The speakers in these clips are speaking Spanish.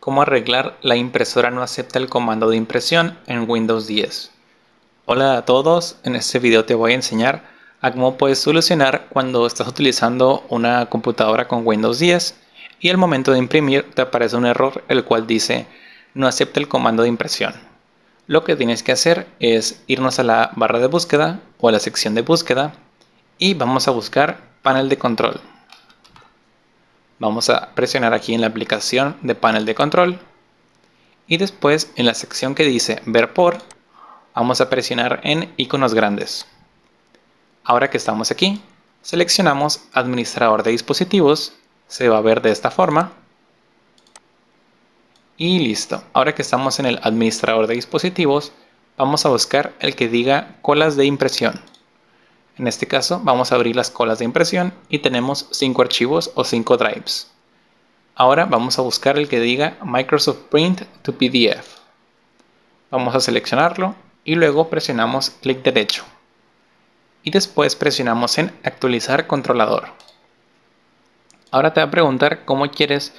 Cómo arreglar la impresora no acepta el comando de impresión en Windows 10. Hola a todos, en este video te voy a enseñar a cómo puedes solucionar cuando estás utilizando una computadora con Windows 10 y al momento de imprimir te aparece un error el cual dice no acepta el comando de impresión. Lo que tienes que hacer es irnos a la barra de búsqueda o a la sección de búsqueda y vamos a buscar panel de control. Vamos a presionar aquí en la aplicación de panel de control y después en la sección que dice ver por vamos a presionar en iconos grandes. Ahora que estamos aquí, seleccionamos administrador de dispositivos, se va a ver de esta forma y listo. Ahora que estamos en el administrador de dispositivos, vamos a buscar el que diga colas de impresión. En este caso vamos a abrir las colas de impresión y tenemos 5 archivos o 5 drives. Ahora vamos a buscar el que diga Microsoft Print to PDF. Vamos a seleccionarlo y luego presionamos clic derecho. Y después presionamos en actualizar controlador. Ahora te va a preguntar cómo quieres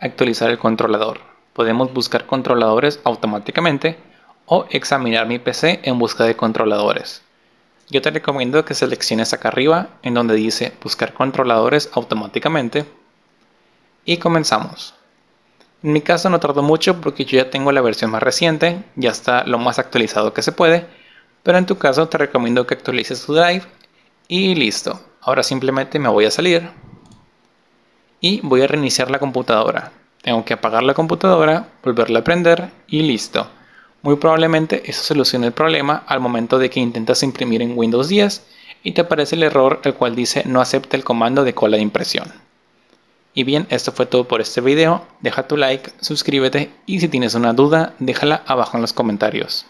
actualizar el controlador. Podemos buscar controladores automáticamente o examinar mi PC en busca de controladores. Yo te recomiendo que selecciones acá arriba en donde dice buscar controladores automáticamente y comenzamos. En mi caso no tardó mucho porque yo ya tengo la versión más reciente, ya está lo más actualizado que se puede, pero en tu caso te recomiendo que actualices tu drive y listo. Ahora simplemente me voy a salir y voy a reiniciar la computadora. Tengo que apagar la computadora, volverla a prender y listo. Muy probablemente eso solucione el problema al momento de que intentas imprimir en Windows 10 y te aparece el error el cual dice no acepta el comando de cola de impresión. Y bien, esto fue todo por este video, deja tu like, suscríbete y si tienes una duda, déjala abajo en los comentarios.